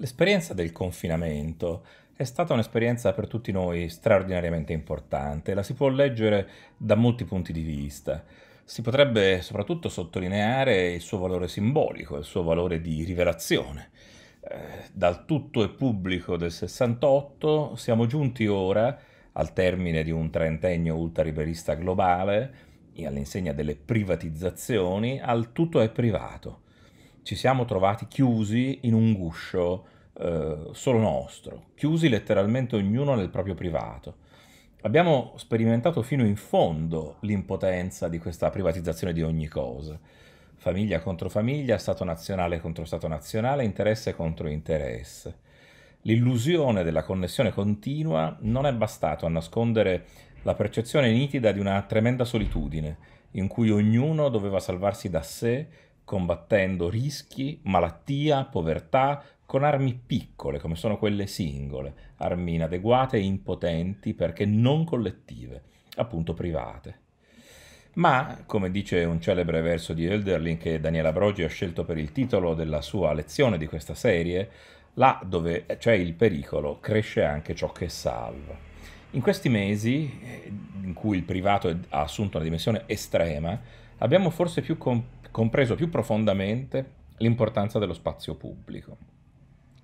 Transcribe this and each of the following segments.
L'esperienza del confinamento è stata un'esperienza per tutti noi straordinariamente importante, la si può leggere da molti punti di vista. Si potrebbe soprattutto sottolineare il suo valore simbolico, il suo valore di rivelazione. Eh, dal tutto e pubblico del 68 siamo giunti ora, al termine di un trentennio ultraliberista globale, e all'insegna delle privatizzazioni, al tutto è privato ci siamo trovati chiusi in un guscio eh, solo nostro, chiusi letteralmente ognuno nel proprio privato. Abbiamo sperimentato fino in fondo l'impotenza di questa privatizzazione di ogni cosa. Famiglia contro famiglia, Stato nazionale contro Stato nazionale, interesse contro interesse. L'illusione della connessione continua non è bastato a nascondere la percezione nitida di una tremenda solitudine, in cui ognuno doveva salvarsi da sé combattendo rischi, malattia, povertà, con armi piccole come sono quelle singole, armi inadeguate e impotenti perché non collettive, appunto private. Ma, come dice un celebre verso di Elderlin che Daniela Brogi ha scelto per il titolo della sua lezione di questa serie, là dove c'è il pericolo cresce anche ciò che salva. In questi mesi, eh, in cui il privato ha assunto una dimensione estrema, abbiamo forse più comp- compreso più profondamente l'importanza dello spazio pubblico,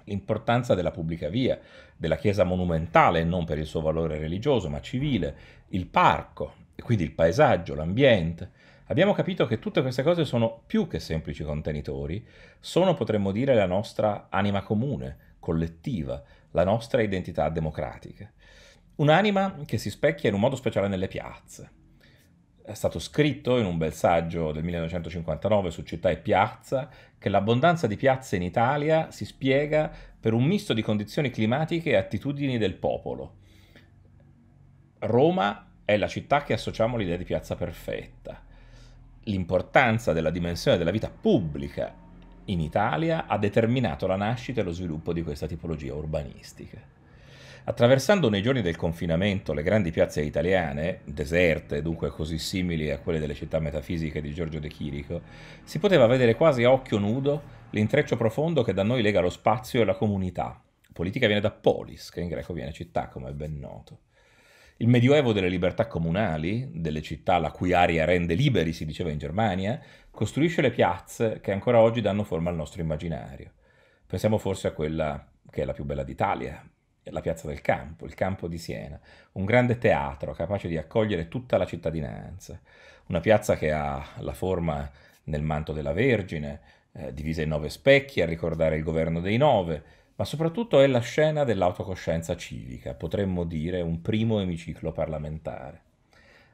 l'importanza della pubblica via, della chiesa monumentale, non per il suo valore religioso, ma civile, il parco, e quindi il paesaggio, l'ambiente. Abbiamo capito che tutte queste cose sono più che semplici contenitori, sono, potremmo dire, la nostra anima comune, collettiva, la nostra identità democratica. Un'anima che si specchia in un modo speciale nelle piazze, è stato scritto in un bel saggio del 1959 su Città e Piazza che l'abbondanza di piazze in Italia si spiega per un misto di condizioni climatiche e attitudini del popolo. Roma è la città che associamo all'idea di piazza perfetta. L'importanza della dimensione della vita pubblica in Italia ha determinato la nascita e lo sviluppo di questa tipologia urbanistica. Attraversando nei giorni del confinamento le grandi piazze italiane, deserte, dunque così simili a quelle delle città metafisiche di Giorgio De Chirico, si poteva vedere quasi a occhio nudo l'intreccio profondo che da noi lega lo spazio e la comunità. Politica viene da polis, che in greco viene città, come è ben noto. Il medioevo delle libertà comunali, delle città la cui aria rende liberi, si diceva in Germania, costruisce le piazze che ancora oggi danno forma al nostro immaginario. Pensiamo forse a quella che è la più bella d'Italia, la piazza del campo, il campo di Siena, un grande teatro capace di accogliere tutta la cittadinanza, una piazza che ha la forma nel manto della Vergine, eh, divisa in nove specchi a ricordare il governo dei nove, ma soprattutto è la scena dell'autocoscienza civica, potremmo dire un primo emiciclo parlamentare.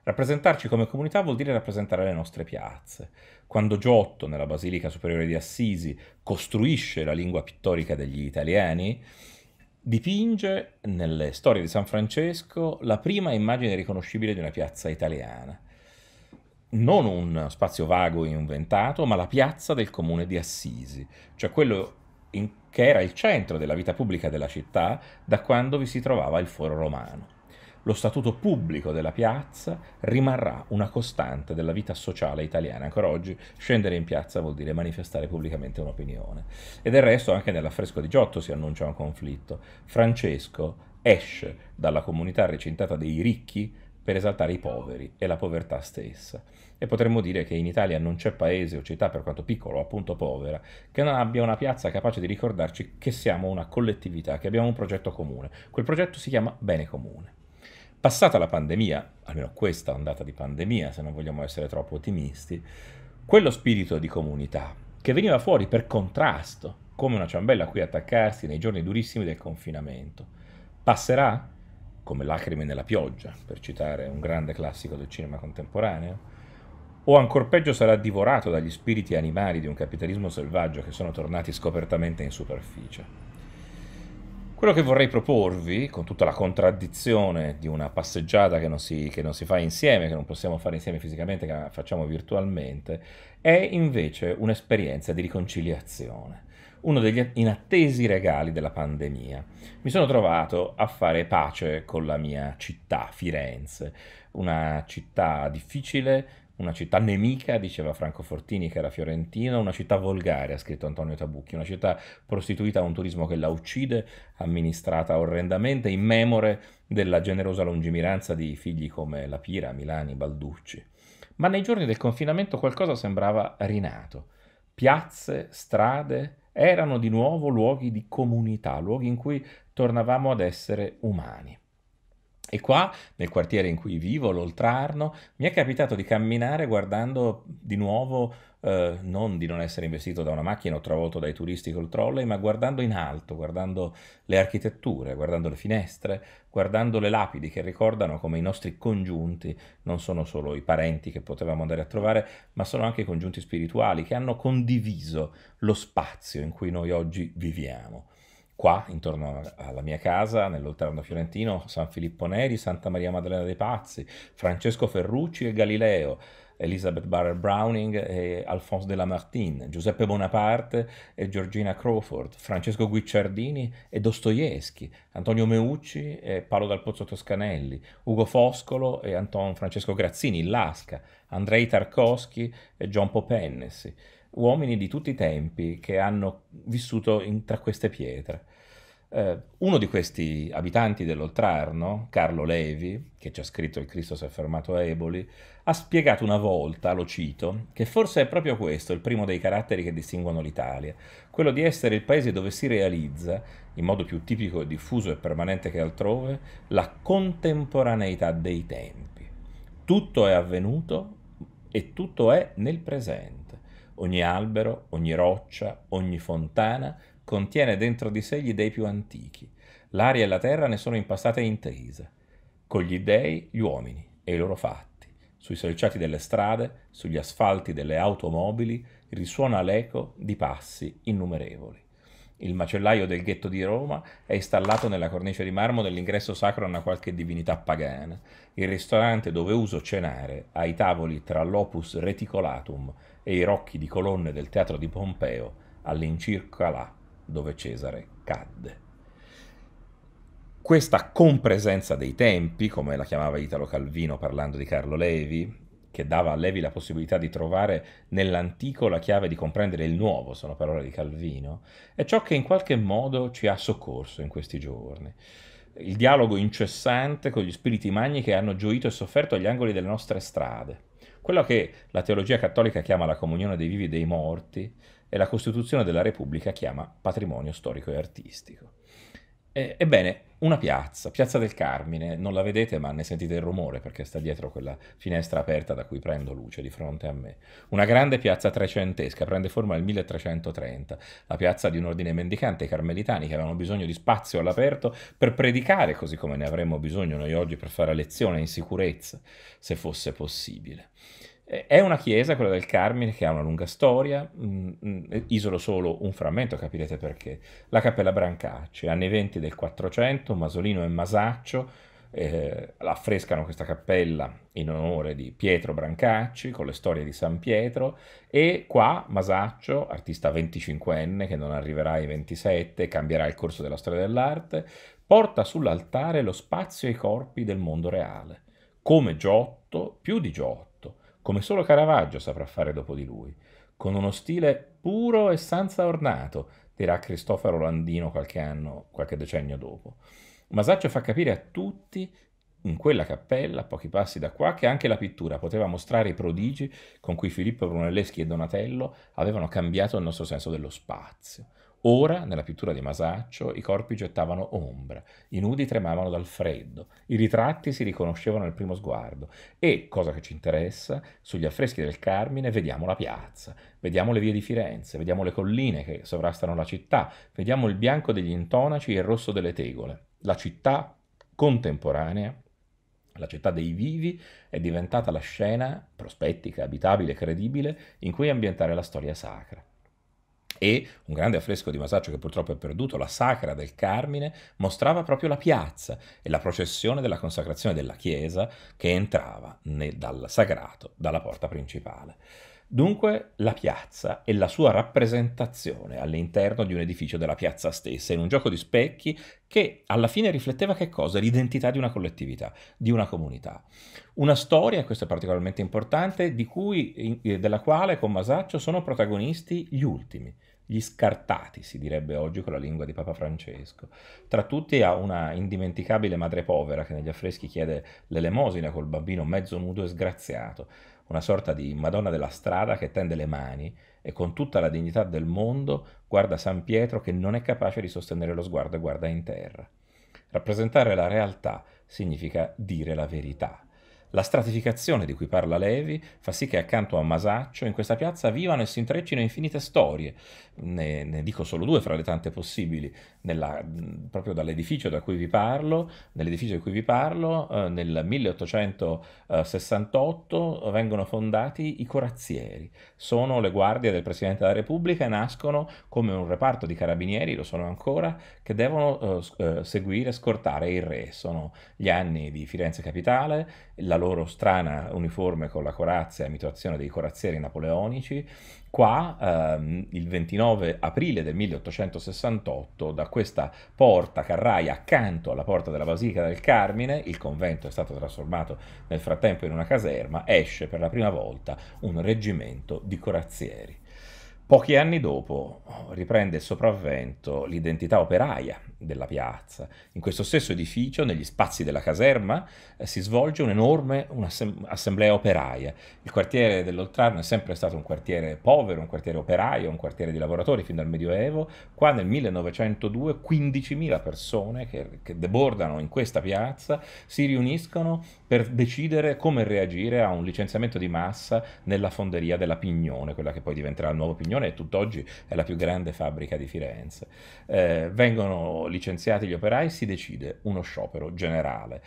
Rappresentarci come comunità vuol dire rappresentare le nostre piazze. Quando Giotto, nella Basilica Superiore di Assisi, costruisce la lingua pittorica degli italiani, dipinge nelle storie di San Francesco la prima immagine riconoscibile di una piazza italiana. Non un spazio vago inventato, ma la piazza del comune di Assisi, cioè quello in, che era il centro della vita pubblica della città da quando vi si trovava il foro romano lo statuto pubblico della piazza rimarrà una costante della vita sociale italiana. Ancora oggi scendere in piazza vuol dire manifestare pubblicamente un'opinione. E del resto anche nell'affresco di Giotto si annuncia un conflitto. Francesco esce dalla comunità recintata dei ricchi per esaltare i poveri e la povertà stessa. E potremmo dire che in Italia non c'è paese o città, per quanto piccolo o appunto povera, che non abbia una piazza capace di ricordarci che siamo una collettività, che abbiamo un progetto comune. Quel progetto si chiama bene comune. Passata la pandemia, almeno questa ondata di pandemia, se non vogliamo essere troppo ottimisti, quello spirito di comunità che veniva fuori per contrasto, come una ciambella a cui attaccarsi nei giorni durissimi del confinamento, passerà come lacrime nella pioggia, per citare un grande classico del cinema contemporaneo, o ancor peggio sarà divorato dagli spiriti animali di un capitalismo selvaggio che sono tornati scopertamente in superficie. Quello che vorrei proporvi, con tutta la contraddizione di una passeggiata che non, si, che non si fa insieme, che non possiamo fare insieme fisicamente, che facciamo virtualmente, è invece un'esperienza di riconciliazione uno degli inattesi regali della pandemia. Mi sono trovato a fare pace con la mia città, Firenze, una città difficile, una città nemica, diceva Franco Fortini che era fiorentino, una città volgare, ha scritto Antonio Tabucchi, una città prostituita a un turismo che la uccide, amministrata orrendamente, in memore della generosa lungimiranza di figli come La Pira, Milani, Balducci. Ma nei giorni del confinamento qualcosa sembrava rinato. Piazze, strade erano di nuovo luoghi di comunità, luoghi in cui tornavamo ad essere umani. E qua, nel quartiere in cui vivo, l'Oltrarno, mi è capitato di camminare guardando di nuovo, eh, non di non essere investito da una macchina o travolto dai turisti col trolley, ma guardando in alto, guardando le architetture, guardando le finestre, guardando le lapidi che ricordano come i nostri congiunti non sono solo i parenti che potevamo andare a trovare, ma sono anche i congiunti spirituali che hanno condiviso lo spazio in cui noi oggi viviamo qua, intorno alla mia casa, nell'Oltrarno Fiorentino, San Filippo Neri, Santa Maria Maddalena dei Pazzi, Francesco Ferrucci e Galileo, Elizabeth Barrett Browning e Alphonse de Lamartine, Giuseppe Bonaparte e Georgina Crawford, Francesco Guicciardini e Dostoevsky, Antonio Meucci e Paolo Dal Pozzo Toscanelli, Ugo Foscolo e Anton Francesco Grazzini, Lasca, Andrei Tarkovsky e John Popennesi, uomini di tutti i tempi che hanno vissuto in, tra queste pietre. Eh, uno di questi abitanti dell'Oltrarno, Carlo Levi, che ci ha scritto Il Cristo si è fermato a Eboli, ha spiegato una volta, lo cito, che forse è proprio questo il primo dei caratteri che distinguono l'Italia, quello di essere il paese dove si realizza, in modo più tipico e diffuso e permanente che altrove, la contemporaneità dei tempi. Tutto è avvenuto e tutto è nel presente. Ogni albero, ogni roccia, ogni fontana contiene dentro di sé gli dei più antichi. L'aria e la terra ne sono impastate e intesa, con gli dei gli uomini e i loro fatti. Sui selciati delle strade, sugli asfalti delle automobili, risuona l'eco di passi innumerevoli. Il macellaio del ghetto di Roma è installato nella cornice di marmo dell'ingresso sacro a una qualche divinità pagana. Il ristorante dove uso cenare, ai tavoli tra l'opus reticolatum e i rocchi di colonne del teatro di Pompeo, all'incirca là, dove Cesare cadde. Questa compresenza dei tempi, come la chiamava Italo Calvino parlando di Carlo Levi, che dava a Levi la possibilità di trovare nell'antico la chiave di comprendere il nuovo, sono parole di Calvino, è ciò che in qualche modo ci ha soccorso in questi giorni. Il dialogo incessante con gli spiriti magni che hanno gioito e sofferto agli angoli delle nostre strade. Quello che la teologia cattolica chiama la comunione dei vivi e dei morti e la Costituzione della Repubblica chiama patrimonio storico e artistico. E, ebbene, una piazza, Piazza del Carmine, non la vedete ma ne sentite il rumore perché sta dietro quella finestra aperta da cui prendo luce di fronte a me. Una grande piazza trecentesca, prende forma nel 1330, la piazza di un ordine mendicante, i carmelitani che avevano bisogno di spazio all'aperto per predicare, così come ne avremmo bisogno noi oggi per fare lezione in sicurezza, se fosse possibile. Eh, è una chiesa, quella del Carmine, che ha una lunga storia, mm, mm, eh, isolo solo un frammento, capirete perché. La Cappella Brancacci, anni 20 del 400, Masolino e Masaccio eh, affrescano questa cappella in onore di Pietro Brancacci con le storie di San Pietro e qua Masaccio, artista 25enne che non arriverà ai 27, cambierà il corso della storia dell'arte, porta sull'altare lo spazio e i corpi del mondo reale, come Giotto, più di Giotto come solo Caravaggio saprà fare dopo di lui, con uno stile puro e senza ornato, dirà Cristoforo Landino qualche anno, qualche decennio dopo. Masaccio fa capire a tutti in quella cappella, a pochi passi da qua, che anche la pittura poteva mostrare i prodigi con cui Filippo Brunelleschi e Donatello avevano cambiato il nostro senso dello spazio. Ora, nella pittura di Masaccio, i corpi gettavano ombra, i nudi tremavano dal freddo, i ritratti si riconoscevano al primo sguardo e, cosa che ci interessa, sugli affreschi del Carmine vediamo la piazza, vediamo le vie di Firenze, vediamo le colline che sovrastano la città, vediamo il bianco degli intonaci e il rosso delle tegole. La città contemporanea la città dei vivi è diventata la scena prospettica, abitabile, credibile in cui ambientare la storia sacra e un grande affresco di Masaccio che purtroppo è perduto, la Sacra del Carmine, mostrava proprio la piazza e la processione della consacrazione della chiesa che entrava nel, dal sagrato, dalla porta principale. Dunque la piazza e la sua rappresentazione all'interno di un edificio della piazza stessa, in un gioco di specchi che alla fine rifletteva che cosa? L'identità di una collettività, di una comunità. Una storia, questo è particolarmente importante, cui, eh, della quale con Masaccio sono protagonisti gli ultimi, gli scartati, si direbbe oggi con la lingua di Papa Francesco. Tra tutti ha una indimenticabile madre povera che negli affreschi chiede l'elemosina col bambino mezzo nudo e sgraziato, una sorta di Madonna della strada che tende le mani e con tutta la dignità del mondo guarda San Pietro che non è capace di sostenere lo sguardo e guarda in terra. Rappresentare la realtà significa dire la verità. La stratificazione di cui parla Levi fa sì che accanto a Masaccio in questa piazza vivano e si intreccino infinite storie, ne, ne dico solo due fra le tante possibili, Nella, proprio dall'edificio da cui vi parlo, nell'edificio di cui vi parlo, eh, nel 1868 vengono fondati i corazzieri, sono le guardie del Presidente della Repubblica, e nascono come un reparto di carabinieri, lo sono ancora, che devono eh, eh seguire, scortare il re, sono gli anni di Firenze Capitale, la loro strana uniforme con la corazza, imitazione dei corazzieri napoleonici, qua ehm, il 29 aprile del 1868 da questa porta carraia accanto alla porta della Basilica del Carmine, il convento è stato trasformato nel frattempo in una caserma, esce per la prima volta un reggimento di corazzieri. Pochi anni dopo riprende il sopravvento l'identità operaia della piazza. In questo stesso edificio, negli spazi della caserma, eh, si svolge un'enorme assemblea operaia. Il quartiere dell'Oltrarno è sempre stato un quartiere povero, un quartiere operaio, un quartiere di lavoratori fin dal Medioevo. Qua nel 1902 15.000 persone che, che debordano in questa piazza si riuniscono per decidere come reagire a un licenziamento di massa nella fonderia della Pignone, quella che poi diventerà il nuovo Pignone e tutt'oggi è la più grande fabbrica di Firenze. Eh, vengono licenziati gli operai si decide uno sciopero generale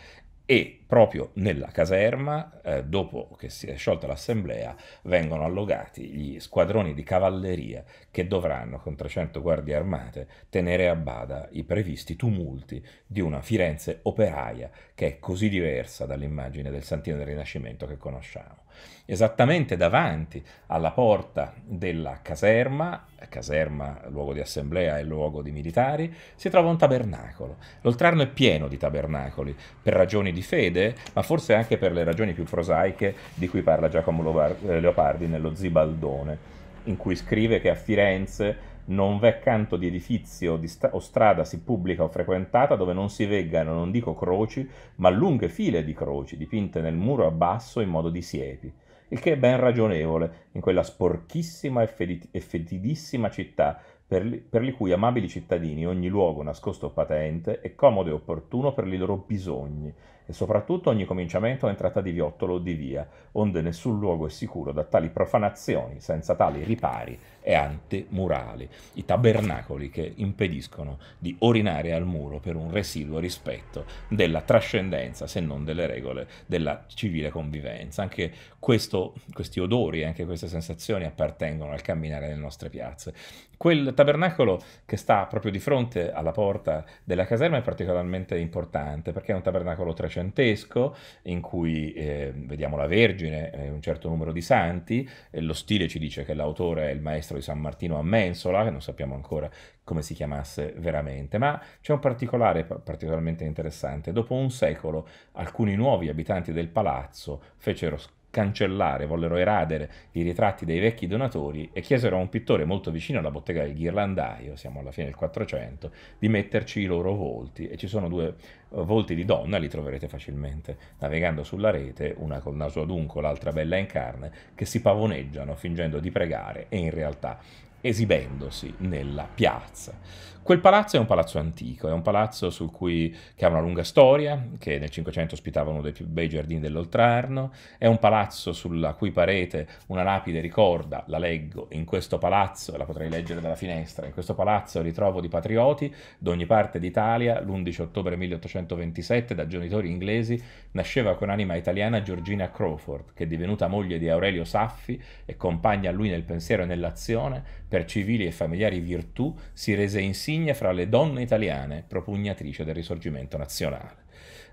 e proprio nella caserma, eh, dopo che si è sciolta l'assemblea, vengono allogati gli squadroni di cavalleria che dovranno, con 300 guardie armate, tenere a bada i previsti tumulti di una Firenze operaia che è così diversa dall'immagine del Santino del Rinascimento che conosciamo esattamente davanti alla porta della caserma, caserma luogo di assemblea e luogo di militari, si trova un tabernacolo. L'Oltrarno è pieno di tabernacoli, per ragioni di fede, ma forse anche per le ragioni più prosaiche di cui parla Giacomo eh, Leopardi nello Zibaldone, in cui scrive che a Firenze non v'è canto di edifizio di sta- o strada si pubblica o frequentata dove non si veggano, non dico croci, ma lunghe file di croci dipinte nel muro a basso in modo di siepi, il che è ben ragionevole in quella sporchissima e, fedit- e fetidissima città per li-, per li cui amabili cittadini ogni luogo nascosto o patente è comodo e opportuno per i loro bisogni e soprattutto ogni cominciamento o entrata di viottolo o di via, onde nessun luogo è sicuro da tali profanazioni senza tali ripari e antemurali, i tabernacoli che impediscono di orinare al muro per un residuo rispetto della trascendenza, se non delle regole della civile convivenza. Anche questo, questi odori, anche queste sensazioni appartengono al camminare nelle nostre piazze. Quel tabernacolo che sta proprio di fronte alla porta della caserma è particolarmente importante perché è un tabernacolo trecentesco in cui eh, vediamo la Vergine, eh, un certo numero di santi, E lo stile ci dice che l'autore è il maestro Castro di San Martino a Mensola, che non sappiamo ancora come si chiamasse veramente, ma c'è un particolare particolarmente interessante. Dopo un secolo alcuni nuovi abitanti del palazzo fecero cancellare, vollero eradere i ritratti dei vecchi donatori e chiesero a un pittore molto vicino alla bottega del ghirlandaio, siamo alla fine del 400, di metterci i loro volti e ci sono due volti di donna li troverete facilmente, navigando sulla rete, una col naso adunco, l'altra bella in carne, che si pavoneggiano fingendo di pregare e in realtà esibendosi nella piazza. Quel palazzo è un palazzo antico, è un palazzo cui, che ha una lunga storia, che nel Cinquecento ospitava uno dei più bei giardini dell'Oltrarno, è un palazzo sulla cui parete una lapide ricorda, la leggo, in questo palazzo, la potrei leggere dalla finestra, in questo palazzo ritrovo di patrioti d'ogni parte d'Italia, l'11 ottobre 1827 da genitori inglesi nasceva con anima italiana Georgina Crawford, che è divenuta moglie di Aurelio Saffi e compagna a lui nel pensiero e nell'azione, per civili e familiari virtù, si rese insigne fra le donne italiane, propugnatrice del risorgimento nazionale.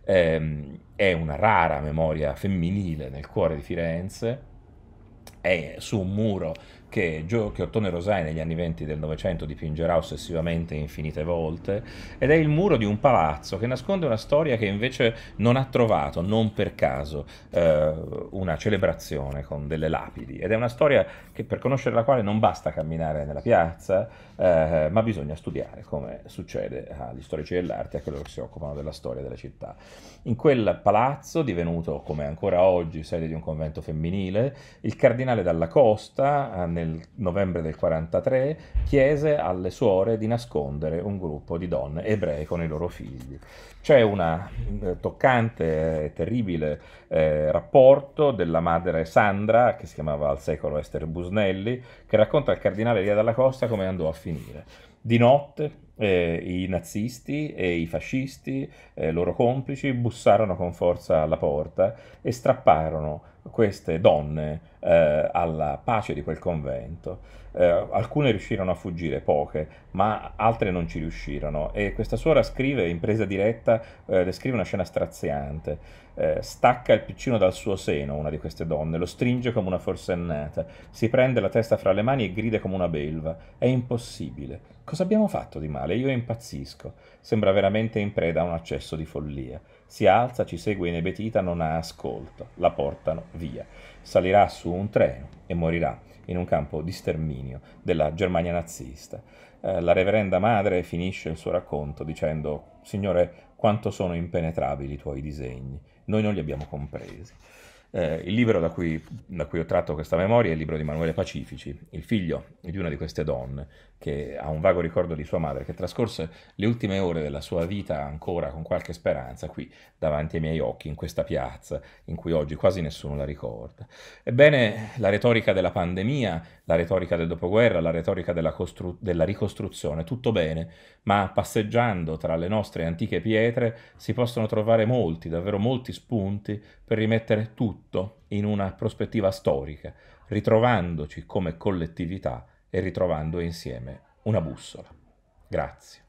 Ehm, è una rara memoria femminile nel cuore di Firenze, è su un muro che, Gio, che Ottone Rosai negli anni venti del Novecento dipingerà ossessivamente infinite volte, ed è il muro di un palazzo che nasconde una storia che invece non ha trovato, non per caso, eh, una celebrazione con delle lapidi. Ed è una storia che per conoscere la quale non basta camminare nella piazza, eh, ma bisogna studiare, come succede agli storici dell'arte, a coloro che si occupano della storia della città. In quel palazzo, divenuto come ancora oggi sede di un convento femminile, il cardinale Dalla Costa, eh, nel nel novembre del 43 chiese alle suore di nascondere un gruppo di donne ebree con i loro figli. C'è un eh, toccante e terribile eh, rapporto della madre Sandra, che si chiamava al secolo Esther Busnelli, che racconta al cardinale Ria dalla Costa come andò a finire. Di notte eh, i nazisti e i fascisti, eh, loro complici, bussarono con forza alla porta e strapparono queste donne eh, alla pace di quel convento. Eh, alcune riuscirono a fuggire, poche, ma altre non ci riuscirono. E questa suora scrive in presa diretta, eh, descrive una scena straziante. Eh, stacca il piccino dal suo seno una di queste donne, lo stringe come una forsennata, si prende la testa fra le mani e grida come una belva. È impossibile. Cosa abbiamo fatto di male? Io impazzisco. Sembra veramente in preda a un accesso di follia. Si alza, ci segue inebetita, non ha ascolto, la portano via. Salirà su un treno e morirà in un campo di sterminio della Germania nazista. Eh, la reverenda madre finisce il suo racconto dicendo Signore, quanto sono impenetrabili i tuoi disegni, noi non li abbiamo compresi. Eh, il libro da cui, da cui, ho tratto questa memoria è il libro di Emanuele Pacifici, il figlio di una di queste donne, che ha un vago ricordo di sua madre, che trascorse le ultime ore della sua vita ancora con qualche speranza qui davanti ai miei occhi, in questa piazza, in cui oggi quasi nessuno la ricorda. Ebbene, la retorica della pandemia, la retorica del dopoguerra, la retorica della, costru- della ricostruzione, tutto bene, ma passeggiando tra le nostre antiche pietre si possono trovare molti, davvero molti spunti per rimettere tutto in una prospettiva storica, ritrovandoci come collettività e ritrovando insieme una bussola. Grazie.